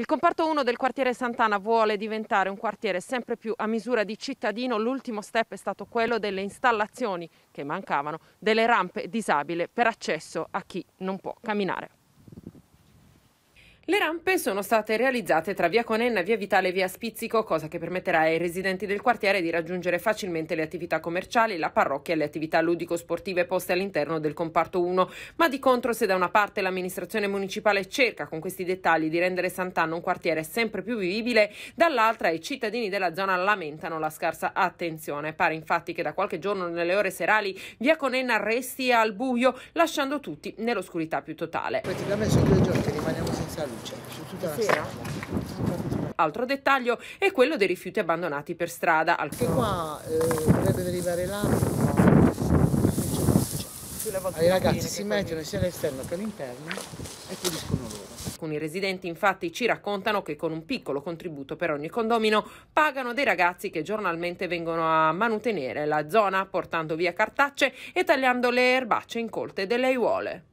Il comparto 1 del quartiere Sant'Anna vuole diventare un quartiere sempre più a misura di cittadino. L'ultimo step è stato quello delle installazioni, che mancavano, delle rampe disabili per accesso a chi non può camminare. Le rampe sono state realizzate tra via Conenna, via Vitale e via Spizzico, cosa che permetterà ai residenti del quartiere di raggiungere facilmente le attività commerciali, la parrocchia e le attività ludico-sportive poste all'interno del comparto 1. Ma di contro, se da una parte l'amministrazione municipale cerca con questi dettagli di rendere Sant'Anna un quartiere sempre più vivibile, dall'altra i cittadini della zona lamentano la scarsa attenzione. Pare infatti che da qualche giorno nelle ore serali via Conenna resti al buio, lasciando tutti nell'oscurità più totale. Praticamente sono due giorni che rimaniamo senza luce su tutta la strada. Altro dettaglio è quello dei rifiuti abbandonati per strada. Anche qua eh, dovrebbe derivare l'acqua i ragazzi si mettono sia all'esterno che all'interno e puliscono loro. Alcuni residenti infatti ci raccontano che con un piccolo contributo per ogni condomino pagano dei ragazzi che giornalmente vengono a manutenere la zona portando via cartacce e tagliando le erbacce incolte delle aiuole.